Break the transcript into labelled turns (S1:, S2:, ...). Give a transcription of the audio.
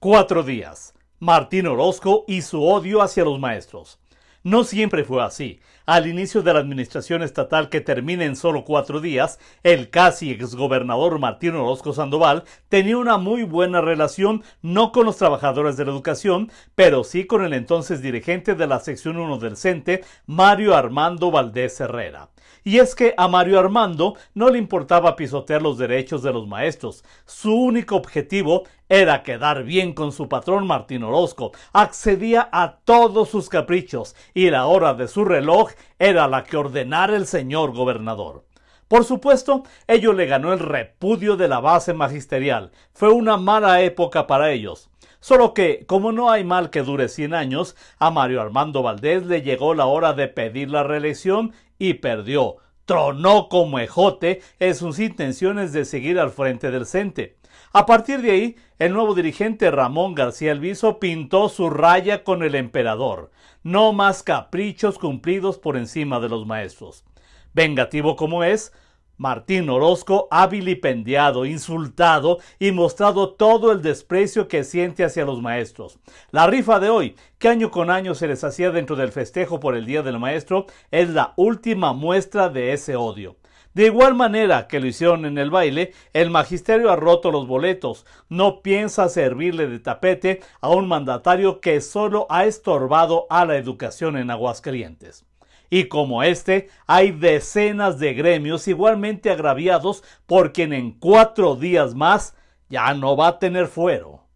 S1: Cuatro días. Martín Orozco y su odio hacia los maestros. No siempre fue así. Al inicio de la administración estatal que termina en solo cuatro días, el casi exgobernador Martín Orozco Sandoval tenía una muy buena relación no con los trabajadores de la educación, pero sí con el entonces dirigente de la sección 1 del CENTE, Mario Armando Valdés Herrera. Y es que a Mario Armando no le importaba pisotear los derechos de los maestros. Su único objetivo era quedar bien con su patrón Martín Orozco. Accedía a todos sus caprichos y la hora de su reloj era la que ordenara el señor gobernador. Por supuesto, ello le ganó el repudio de la base magisterial. Fue una mala época para ellos. Solo que, como no hay mal que dure 100 años, a Mario Armando Valdés le llegó la hora de pedir la reelección y perdió. Tronó como ejote en sus intenciones de seguir al frente del CENTE. A partir de ahí, el nuevo dirigente Ramón García Elviso pintó su raya con el emperador. No más caprichos cumplidos por encima de los maestros. Vengativo como es, Martín Orozco ha vilipendiado, insultado y mostrado todo el desprecio que siente hacia los maestros. La rifa de hoy, que año con año se les hacía dentro del festejo por el Día del Maestro, es la última muestra de ese odio. De igual manera que lo hicieron en el baile, el magisterio ha roto los boletos, no piensa servirle de tapete a un mandatario que solo ha estorbado a la educación en Aguascalientes. Y como este, hay decenas de gremios igualmente agraviados por quien en cuatro días más ya no va a tener fuero.